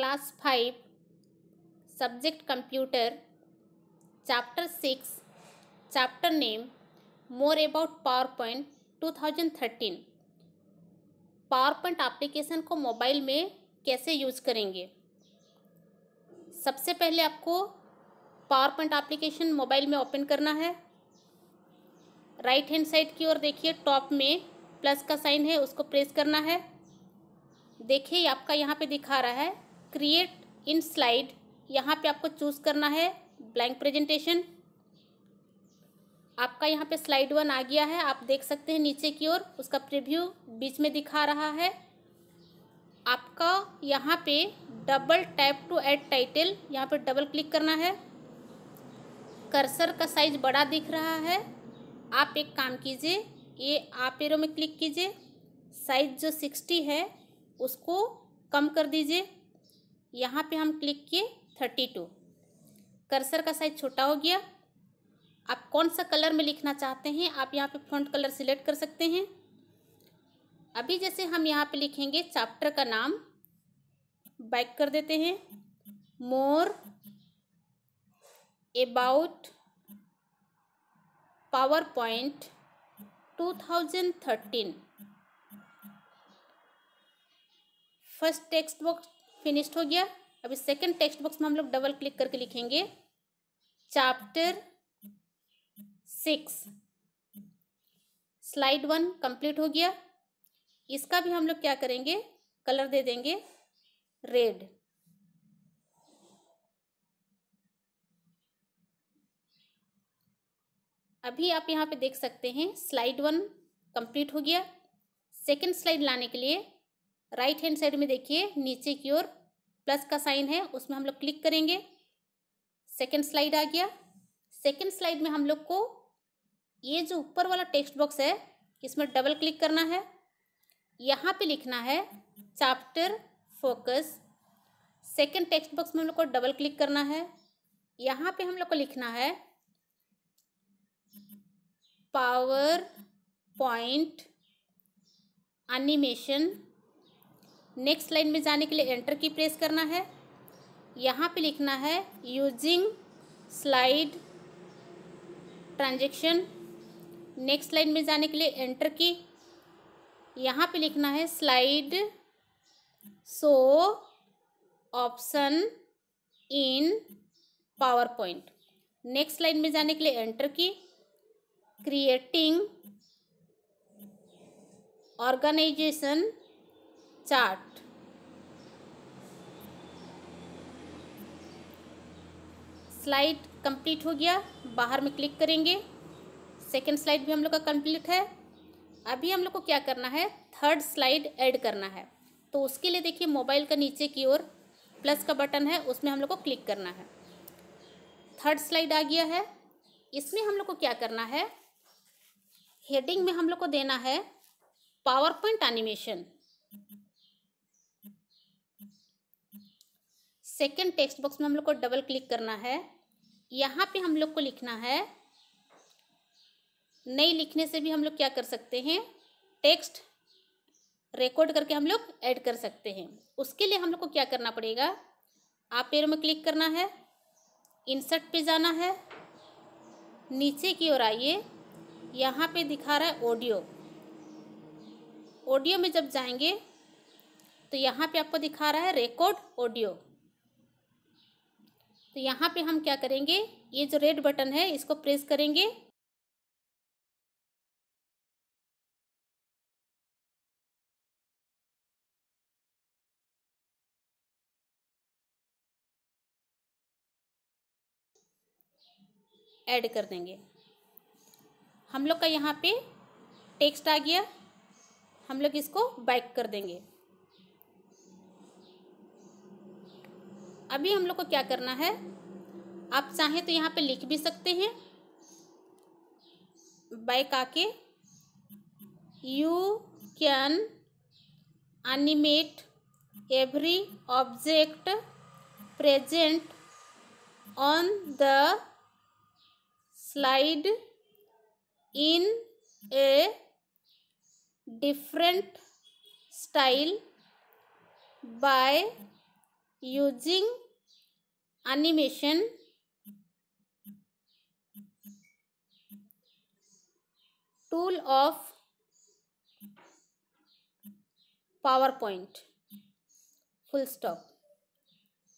class five subject chapter six chapter name more about power point two thousand thirteen power point application को mobile में कैसे use करेंगे सबसे पहले आपको पावर पॉइंट एप्लीकेशन मोबाइल में ओपन करना है राइट हैंड साइड की ओर देखिए टॉप में प्लस का साइन है उसको प्रेस करना है देखिए आपका यहाँ पे दिखा रहा है क्रिएट इन स्लाइड यहाँ पे आपको चूज़ करना है ब्लैंक प्रेजेंटेशन आपका यहाँ पे स्लाइड वन आ गया है आप देख सकते हैं नीचे की ओर उसका प्रीव्यू बीच में दिखा रहा है आपका यहाँ पे double tap to add title यहाँ पे डबल क्लिक करना है कर्सर का साइज बड़ा दिख रहा है आप एक काम कीजिए ये आप एरो में क्लिक कीजिए साइज जो सिक्सटी है उसको कम कर दीजिए यहाँ पे हम क्लिक किए थर्टी टू कर्सर का साइज छोटा हो गया आप कौन सा कलर में लिखना चाहते हैं आप यहाँ पे फ्रंट कलर सिलेक्ट कर सकते हैं अभी जैसे हम यहाँ पे लिखेंगे चैप्टर का नाम बैक कर देते हैं more about power point two thousand thirteen first text box finished हो गया अभी सेकंड टेक्स्ट बॉक्स में हम लोग डबल क्लिक करके लिखेंगे chapter six slide one complete हो गया इसका भी हम लोग क्या करेंगे कलर दे देंगे रेड अभी आप यहाँ पे देख सकते हैं स्लाइड वन कंप्लीट हो गया सेकंड स्लाइड लाने के लिए राइट हैंड साइड में देखिए नीचे की ओर प्लस का साइन है उसमें हम लोग क्लिक करेंगे सेकेंड स्लाइड आ गया सेकेंड स्लाइड में हम लोग को ये जो ऊपर वाला टेक्स्ट बॉक्स है इसमें डबल क्लिक करना है यहाँ पे लिखना है chapter focus second text box में हम लोग को डबल क्लिक करना है यहाँ पे हम लोग को लिखना है power point animation next line में जाने के लिए एंटर की प्रेस करना है यहाँ पे लिखना है using slide transaction next line में जाने के लिए एंटर की यहाँ पे लिखना है slide show option in power point next line में जाने के लिए एंटर की creating organization chart slide complete हो गया बाहर में क्लिक करेंगे सेकेंड स्लाइड भी हम लोग का कंप्लीट है अभी हम लोग को क्या करना है थर्ड स्लाइड ऐड करना है तो उसके लिए देखिए मोबाइल का नीचे की ओर प्लस का बटन है उसमें हम लोग को क्लिक करना है थर्ड स्लाइड आ गया है इसमें हम लोग को क्या करना है हेडिंग में हम लोग को देना है power point animation second text box में हम लोग को डबल क्लिक करना है यहाँ पे हम लोग को लिखना है नहीं लिखने से भी हम लोग क्या कर सकते हैं टेक्स्ट रिकॉर्ड करके हम लोग ऐड कर सकते हैं उसके लिए हम लोग को क्या करना पड़ेगा आप पेर में क्लिक करना है इंसर्ट पे जाना है नीचे की ओर आइए यहाँ पे दिखा रहा है ऑडियो ऑडियो में जब जाएंगे तो यहाँ पे आपको दिखा रहा है रिकॉर्ड ऑडियो तो यहाँ पे हम क्या करेंगे ये जो रेड बटन है इसको प्रेस करेंगे ऐड कर देंगे हम लोग का यहाँ पे टेक्स्ट आ गया हम लोग इसको बैक कर देंगे अभी हम लोग को क्या करना है आप चाहें तो यहाँ पे लिख भी सकते हैं बैक आके you can animate every object present on the slide in a different style by using animation tool of power point full stop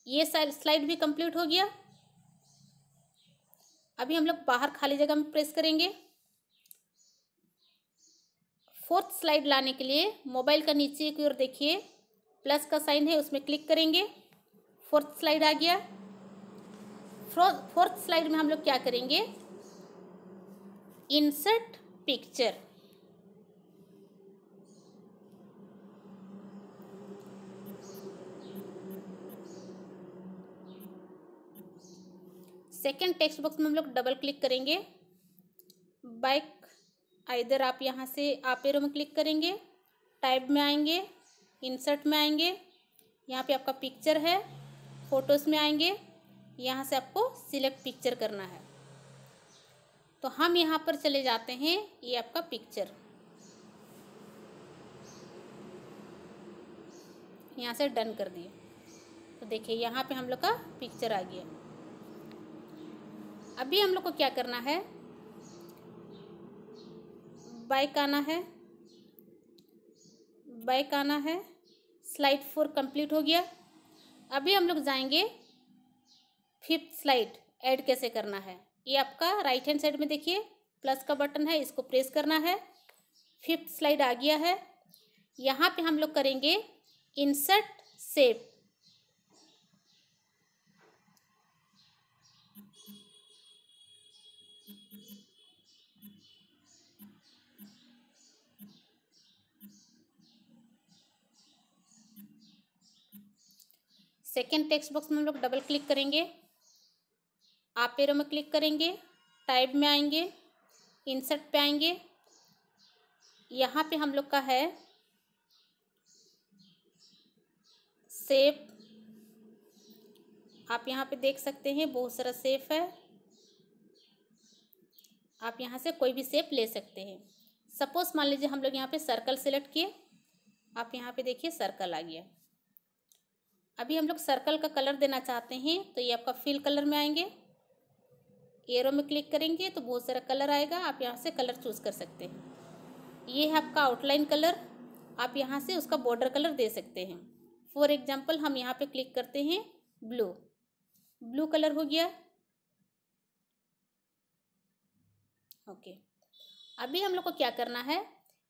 ये स्लाइड भी कंप्लीट हो गया अभी हम लोग बाहर खाली जगह में प्रेस करेंगे फोर्थ स्लाइड लाने के लिए मोबाइल का नीचे की ओर देखिए प्लस का साइन है उसमें क्लिक करेंगे फोर्थ स्लाइड आ गया फोर्थ स्लाइड में हम लोग क्या करेंगे insert picture second text box में हम लोग डबल क्लिक करेंगे बाइक इधर आप यहाँ से आप एरो में क्लिक करेंगे टाइप में आएंगे इंसर्ट में आएंगे यहाँ पे आपका पिक्चर है फ़ोटोज़ में आएंगे यहाँ से आपको सिलेक्ट पिक्चर करना है तो हम यहाँ पर चले जाते हैं ये आपका पिक्चर यहाँ से डन कर दिए तो देखिए यहाँ पे हम लोग का पिक्चर आ गया अभी हम लोग को क्या करना है बाइक आना है बाइक आना है स्लाइड फोर कंप्लीट हो गया अभी हम लोग जाएंगे फिफ्थ स्लाइड ऐड कैसे करना है ये आपका राइट हैंड साइड में देखिए प्लस का बटन है इसको प्रेस करना है फिफ्थ स्लाइड आ गया है यहाँ पे हम लोग करेंगे insert shape second text box में हम लोग डबल क्लिक करेंगे आप पैरों में क्लिक करेंगे टाइप में आएंगे इंसर्ट पे आएंगे यहाँ पे हम लोग का है सेप आप यहाँ पे देख सकते हैं बहुत सारा सेप है आप यहाँ से कोई भी सेप ले सकते हैं सपोज़ मान लीजिए हम लोग यहाँ पे सर्कल सेलेक्ट किए आप यहाँ पे देखिए सर्कल आ गया अभी हम लोग सर्कल का कलर देना चाहते हैं तो ये आपका फिल कलर में आएंगे एरो में क्लिक करेंगे तो बहुत सारा कलर आएगा आप यहाँ से कलर चूज़ कर सकते हैं ये है आपका आउटलाइन कलर आप यहाँ से उसका बॉर्डर कलर दे सकते हैं फॉर एग्जाम्पल हम यहाँ पे क्लिक करते हैं ब्लू ब्लू कलर हो गया ओके अभी हम लोग को क्या करना है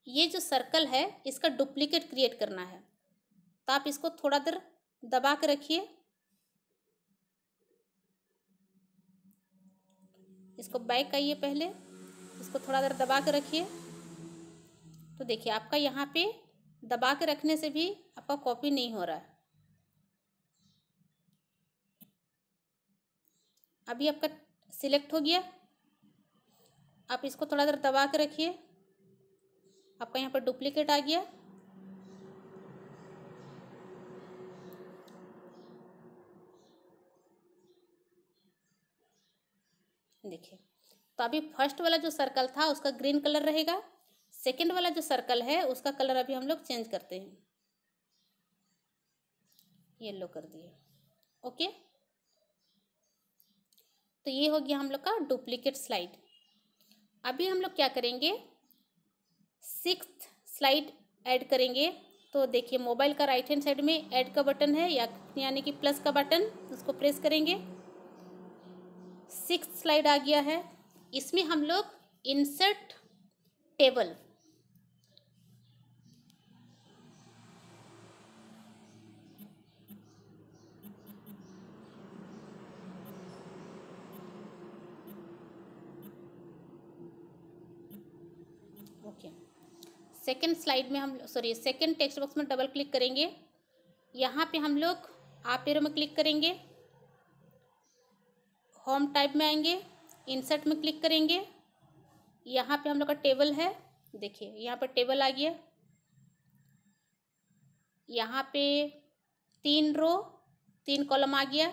ये जो सर्कल है इसका डुप्लीकेट क्रिएट करना है तो आप इसको थोड़ा देर दबा के रखिए इसको बैक करिए पहले इसको थोड़ा देर दबा के रखिए तो देखिए आपका यहाँ पे दबा के रखने से भी आपका कॉपी नहीं हो रहा है अभी आपका सिलेक्ट हो गया आप इसको थोड़ा देर दबा के रखिए आपका यहाँ पर डुप्लीकेट आ गया देखिए तो अभी फर्स्ट वाला जो सर्कल था उसका ग्रीन कलर रहेगा सेकेंड वाला जो सर्कल है उसका कलर अभी हम लोग चेंज करते हैं येलो कर दिए ओके तो ये हो गया हम लोग का डुप्लीकेट स्लाइड अभी हम लोग क्या करेंगे सिक्स स्लाइड ऐड करेंगे तो देखिए मोबाइल का राइट हैंड साइड में ऐड का बटन है या यानी कि प्लस का बटन उसको प्रेस करेंगे सिक्स स्लाइड आ गया है इसमें हम लोग insert table okay second slide में हम सॉरी सेकेंड टेक्स्ट बॉक्स में डबल क्लिक करेंगे यहाँ पे हम लोग आप एरो में क्लिक करेंगे होम टाइप में आएंगे इंसर्ट में क्लिक करेंगे यहाँ पे हम लोग का टेबल है देखिए यहाँ पर टेबल आ गया यहाँ पे तीन रो तीन कॉलम आ गया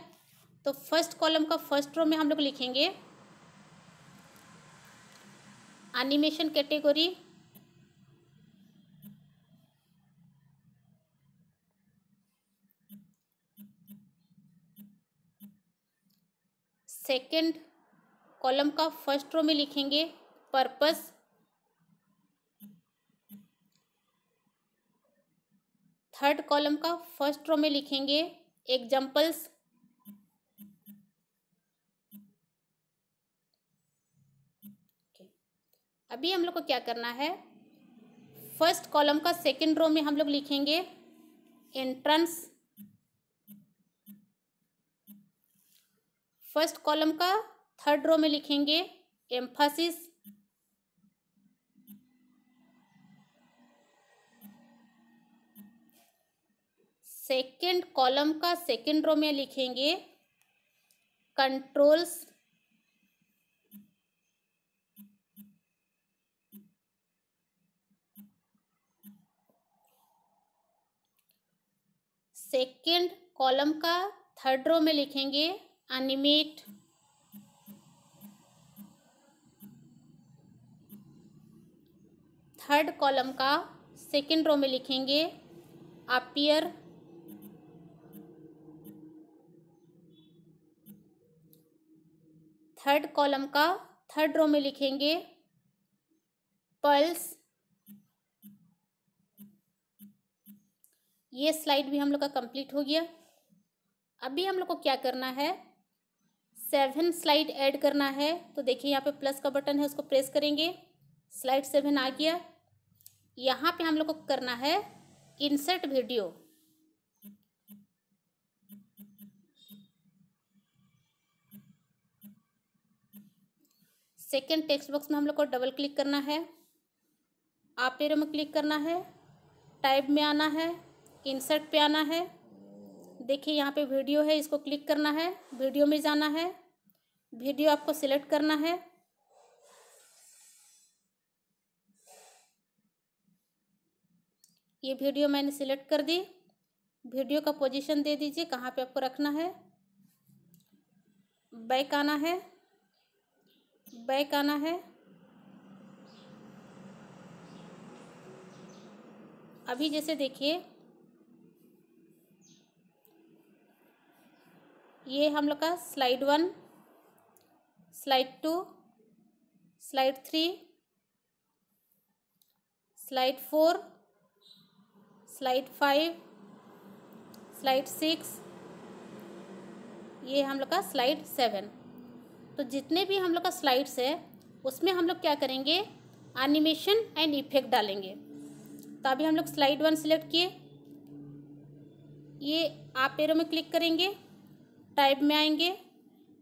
तो फर्स्ट कॉलम का फर्स्ट रो में हम लोग लिखेंगे एनिमेशन कैटेगरी सेकेंड कॉलम का फर्स्ट रो में लिखेंगे पर्पस थर्ड कॉलम का फर्स्ट रो में लिखेंगे एग्जाम्पल्स अभी हम लोग को क्या करना है फर्स्ट कॉलम का सेकेंड रो में हम लोग लिखेंगे एंट्रेंस फर्स्ट कॉलम का थर्ड रो में लिखेंगे एम्फासिस सेकेंड कॉलम का सेकेंड रो में लिखेंगे कंट्रोल्स सेकेंड कॉलम का थर्ड रो में लिखेंगे animate थर्ड कॉलम का सेकेंड रो में लिखेंगे अपियर थर्ड कॉलम का थर्ड रो में लिखेंगे पल्स ये स्लाइड भी हम लोग का कंप्लीट हो गया अभी हम लोग को क्या करना है सेवन स्लाइड ऐड करना है तो देखिए यहाँ पे प्लस का बटन है उसको प्रेस करेंगे स्लाइड सेवन आ गया यहाँ पे हम लोग को करना है insert video second text box में हम लोग को डबल क्लिक करना है आप में क्लिक करना है टाइप में आना है इंसर्ट पे आना है देखिए यहाँ पे वीडियो है इसको क्लिक करना है वीडियो में जाना है वीडियो आपको सिलेक्ट करना है ये वीडियो मैंने सिलेक्ट कर दी वीडियो का पोजीशन दे दीजिए कहाँ पे आपको रखना है बैक आना है बैक आना है अभी जैसे देखिए ये हम लोग का slide one slide two slide three slide four slide five slide six ये हम लोग का स्लाइड सेवन तो जितने भी हम लोग का स्लाइड्स है उसमें हम लोग क्या करेंगे एनिमेशन एंड इफेक्ट डालेंगे तो अभी हम लोग स्लाइड वन सिलेक्ट किए ये आप पेरों में क्लिक करेंगे टाइप में आएंगे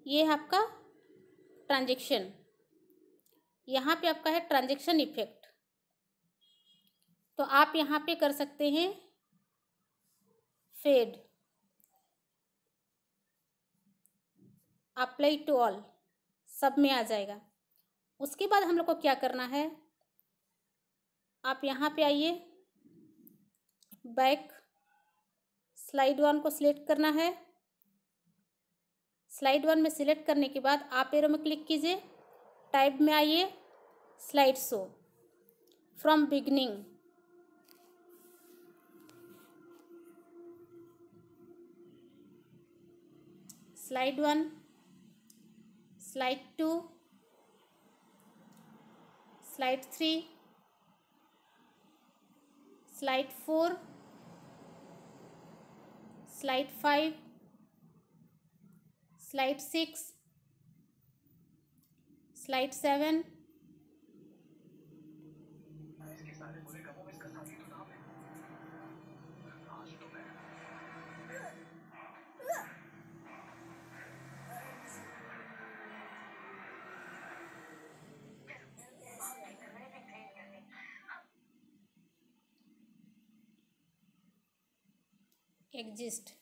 ये है आपका ट्रांजेक्शन यहाँ पे आपका है ट्रांजेक्शन इफेक्ट तो आप यहाँ पे कर सकते हैं फेड अप्लाई टू ऑल सब में आ जाएगा उसके बाद हम लोग को क्या करना है आप यहाँ पे आइए बैक स्लाइड वन को सिलेक्ट करना है स्लाइड वन में सिलेक्ट करने के बाद आप एरो में क्लिक कीजिए टाइप में आइए slide show from beginning slide one slide two slide three slide four slide five slide six slide seven exist